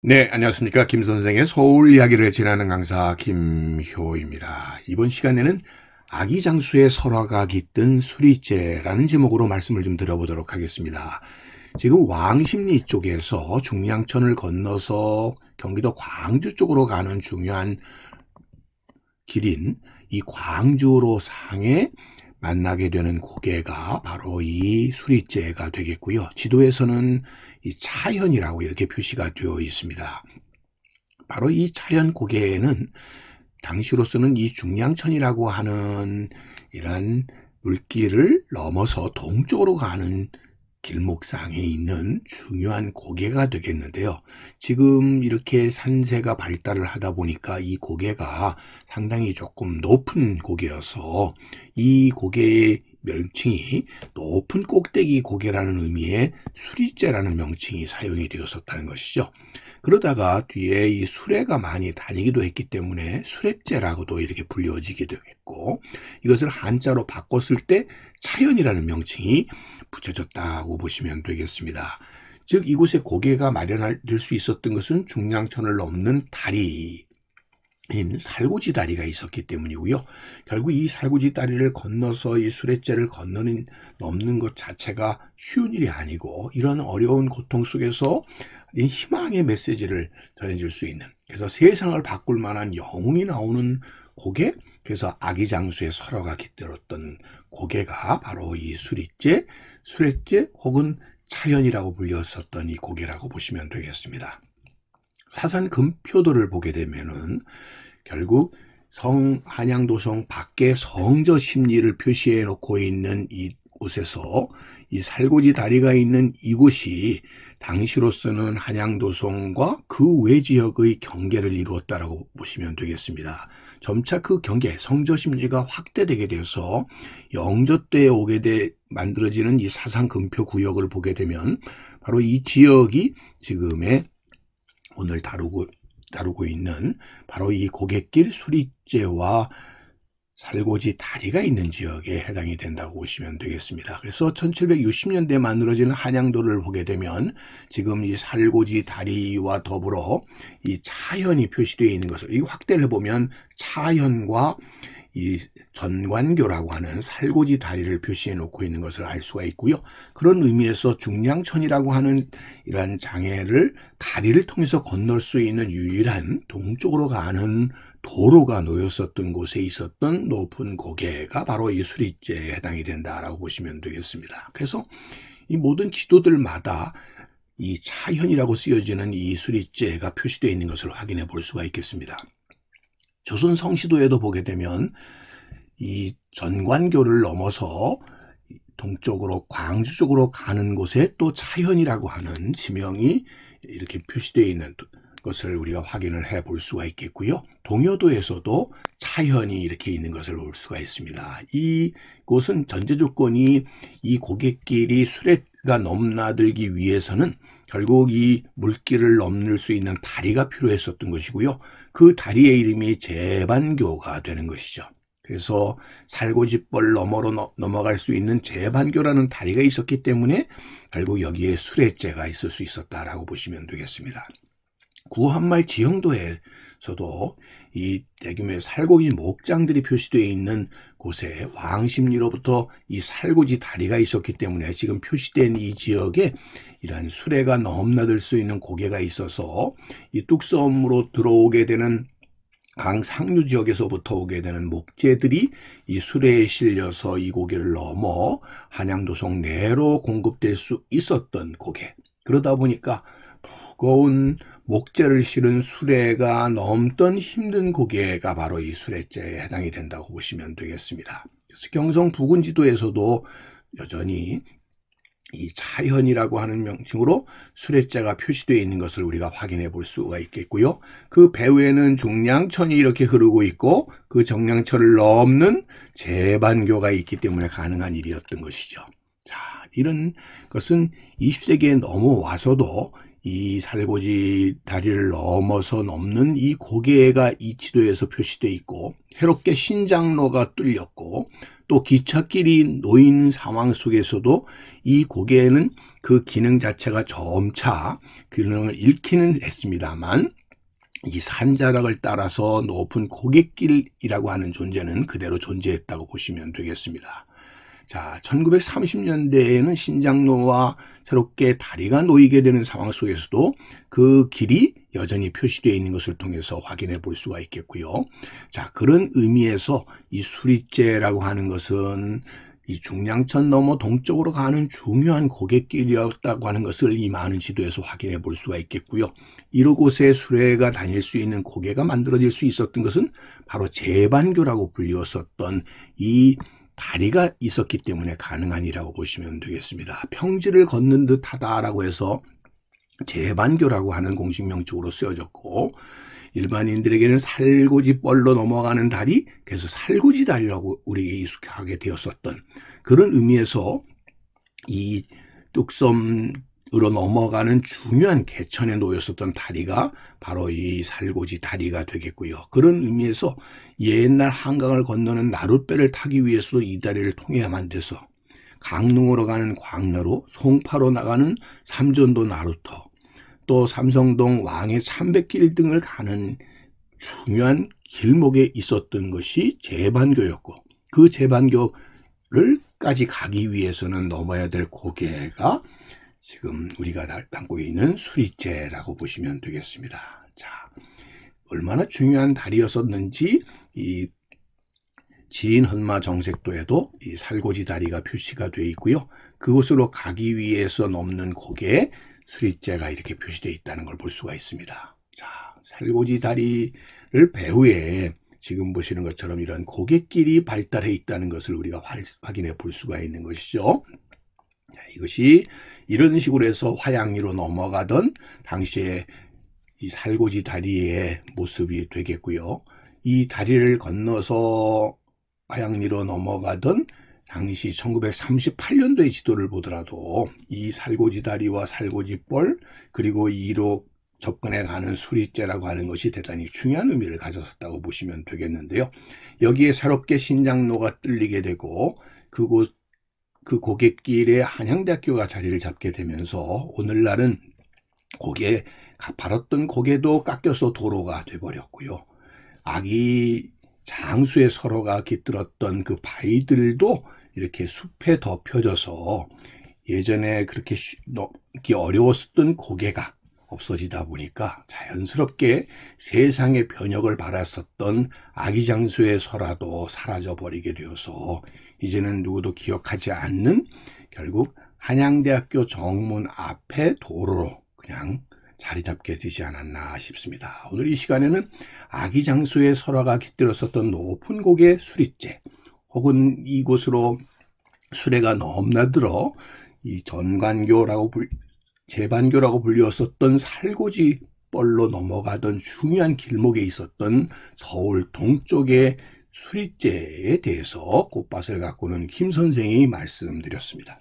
네, 안녕하십니까. 김 선생의 서울 이야기를 진하는 강사 김효입니다. 이번 시간에는 아기장수의 설화가 깃든 수리째라는 제목으로 말씀을 좀 드려보도록 하겠습니다. 지금 왕십리 쪽에서 중량천을 건너서 경기도 광주 쪽으로 가는 중요한 길인 이 광주로 상해 만나게 되는 고개가 바로 이수리째가 되겠고요. 지도에서는 이 차현이라고 이렇게 표시가 되어 있습니다. 바로 이 차현 고개에는 당시로서는 이 중량천이라고 하는 이런 물길을 넘어서 동쪽으로 가는 길목상에 있는 중요한 고개가 되겠는데요. 지금 이렇게 산세가 발달을 하다 보니까 이 고개가 상당히 조금 높은 고개여서 이 고개의 명칭이 높은 꼭대기 고개라는 의미의 수리째라는 명칭이 사용이 되었었다는 것이죠. 그러다가 뒤에 이 수레가 많이 다니기도 했기 때문에 수레째라고도 이렇게 불려지기도 했고 이것을 한자로 바꿨을 때 차연이라는 명칭이 붙여졌다고 보시면 되겠습니다. 즉 이곳에 고개가 마련될 수 있었던 것은 중량천을 넘는 다리 인 살구지 다리가 있었기 때문이고요. 결국 이 살구지 다리를 건너서 이 수레째를 건너는 넘는 것 자체가 쉬운 일이 아니고 이런 어려운 고통 속에서 이 희망의 메시지를 전해줄 수 있는 그래서 세상을 바꿀 만한 영웅이 나오는 고개 그래서 아기 장수의 설화가 깃들었던 고개가 바로 이 수리째, 수레째 혹은 차현이라고 불렸었던 이 고개라고 보시면 되겠습니다. 사산 금표도를 보게 되면은 결국 성 한양도성 밖에 성저 심리를 표시해 놓고 있는 이 곳에서 이 살고지 다리가 있는 이곳이 당시로서는 한양도성과 그 외 지역의 경계를 이루었다라고 보시면 되겠습니다. 점차 그 경계, 성저 심리가 확대되게 돼서 영조 때에 오게 돼 만들어지는 이 사상 금표 구역을 보게 되면 바로 이 지역이 지금의 오늘 다루고, 다루고 있는 바로 이고객길 수리제와 살고지 다리가 있는 지역에 해당이 된다고 보시면 되겠습니다. 그래서 1760년대 에만들어진 한양도를 보게 되면 지금 이 살고지 다리와 더불어 이 차현이 표시되어 있는 것을 이 확대를 보면 차현과 이 전관교라고 하는 살고지 다리를 표시해 놓고 있는 것을 알 수가 있고요. 그런 의미에서 중량천이라고 하는 이러한 장애를 다리를 통해서 건널 수 있는 유일한 동쪽으로 가는 도로가 놓였었던 곳에 있었던 높은 고개가 바로 이 수리째에 해당이 된다라고 보시면 되겠습니다. 그래서 이 모든 지도들마다 이 차현이라고 쓰여지는 이 수리째가 표시되어 있는 것을 확인해 볼 수가 있겠습니다. 조선 성시도에도 보게 되면 이 전관교를 넘어서 동쪽으로 광주 쪽으로 가는 곳에 또 차현이라고 하는 지명이 이렇게 표시되어 있는 것을 우리가 확인을 해 볼 수가 있겠고요. 동요도에서도 차현이 이렇게 있는 것을 볼 수가 있습니다. 이곳은 전제 조건이 이 고객길이 수레가 넘나들기 위해서는 결국 이 물길을 넘을 수 있는 다리가 필요했었던 것이고요. 그 다리의 이름이 제반교가 되는 것이죠. 그래서 살고집벌 너머로 넘어갈 수 있는 제반교라는 다리가 있었기 때문에 결국 여기에 수레째가 있을 수 있었다라고 보시면 되겠습니다. 구한말 지형도에서도 이 대규모의 살고기 목장들이 표시되어 있는 곳에 왕십리로부터 이 살고지 다리가 있었기 때문에 지금 표시된 이 지역에 이러한 수레가 넘나들 수 있는 고개가 있어서 이 뚝섬으로 들어오게 되는 강 상류 지역에서부터 오게 되는 목재들이 이 수레에 실려서 이 고개를 넘어 한양도성 내로 공급될 수 있었던 고개. 그러다 보니까 무거운 목재를 실은 수레가 넘던 힘든 고개가 바로 이 수레째에 해당이 된다고 보시면 되겠습니다. 그래서 경성 부근 지도에서도 여전히 이자현이라고 하는 명칭으로 수레째가 표시되어 있는 것을 우리가 확인해 볼 수가 있겠고요. 그 배후에는 종량천이 이렇게 흐르고 있고 그종량천을 넘는 제반교가 있기 때문에 가능한 일이었던 것이죠. 자, 이런 것은 20세기에 넘어와서도 이 살고지 다리를 넘어서 넘는 이 고개가 이 지도에서 표시되어 있고 새롭게 신장로가 뚫렸고 또 기찻길이 놓인 상황 속에서도 이고개는그 기능 자체가 점차 기능을 잃기는 했습니다만 이 산자락을 따라서 높은 고갯길이라고 하는 존재는 그대로 존재했다고 보시면 되겠습니다. 자, 1930년대에는 신장로와 새롭게 다리가 놓이게 되는 상황 속에서도 그 길이 여전히 표시되어 있는 것을 통해서 확인해 볼 수가 있겠고요. 자, 그런 의미에서 이 수리째라고 하는 것은 이 중량천 넘어 동쪽으로 가는 중요한 고객길이었다고 하는 것을 이 많은 지도에서 확인해 볼 수가 있겠고요. 이러 곳에 수레가 다닐 수 있는 고개가 만들어질 수 있었던 것은 바로 제반교라고 불리웠었던 이 다리가 있었기 때문에 가능한 이라고 보시면 되겠습니다. 평지를 걷는 듯 하다라고 해서 재반교라고 하는 공식명적으로 쓰여졌고 일반인들에게는 살고지 뻘로 넘어가는 다리 그래서 살고지 다리라고 우리에게 익숙하게 되었었던 그런 의미에서 이 뚝섬 으로 넘어가는 중요한 개천에 놓였었던 다리가 바로 이 살고지 다리가 되겠고요. 그런 의미에서 옛날 한강을 건너는 나룻배를 타기 위해서도 이 다리를 통해야만 돼서 강릉으로 가는 광내로 송파로 나가는 삼전도 나루터 또 삼성동 왕의 참백길 등을 가는 중요한 길목에 있었던 것이 제반교였고 그 제반교를까지 가기 위해서는 넘어야 될 고개가 지금 우리가 담고 있는 수리째라고 보시면 되겠습니다. 자, 얼마나 중요한 다리였었는지 이 지인 헌마 정색도에도 이 살고지 다리가 표시가 되어 있고요. 그곳으로 가기 위해서 넘는 곡에 수리째가 이렇게 표시되어 있다는 걸 볼 수가 있습니다. 자, 살고지 다리를 배후에 지금 보시는 것처럼 이런 고객길이 발달해 있다는 것을 우리가 확인해 볼 수가 있는 것이죠. 이것이 이런 식으로 해서 화양리로 넘어가던 당시에 이 살고지 다리의 모습이 되겠고요. 이 다리를 건너서 화양리로 넘어가던 당시 1938년도의 지도를 보더라도 이 살고지 다리와 살고지 뻘 그리고 이로 접근해 가는 수리죄라고 하는 것이 대단히 중요한 의미를 가졌었다고 보시면 되겠는데요. 여기에 새롭게 신장로가 뚫리게 되고 그곳 그 고갯길에 한양대학교가 자리를 잡게 되면서 오늘날은 고개 가팔았던 고개도 깎여서 도로가 돼버렸고요. 아기 장수의 서로가 깃들었던 그 바위들도 이렇게 숲에 덮여져서 예전에 그렇게 쉽기 어려웠었던 고개가 없어지다 보니까 자연스럽게 세상의 변혁을 바랐었던 아기장수에서라도 사라져버리게 되어서 이제는 누구도 기억하지 않는 결국 한양대학교 정문 앞에 도로로 그냥 자리 잡게 되지 않았나 싶습니다. 오늘 이 시간에는 아기장수의 설화가 깃들었었던 높은 곡의 수리째 혹은 이곳으로 수레가 넘나들어 이 전관교라고 불, 제반교라고 불리웠었던 살고지 뻘로 넘어가던 중요한 길목에 있었던 서울 동쪽의 수리제에 대해서 꽃밭을 가꾸는 김 선생이 말씀드렸습니다.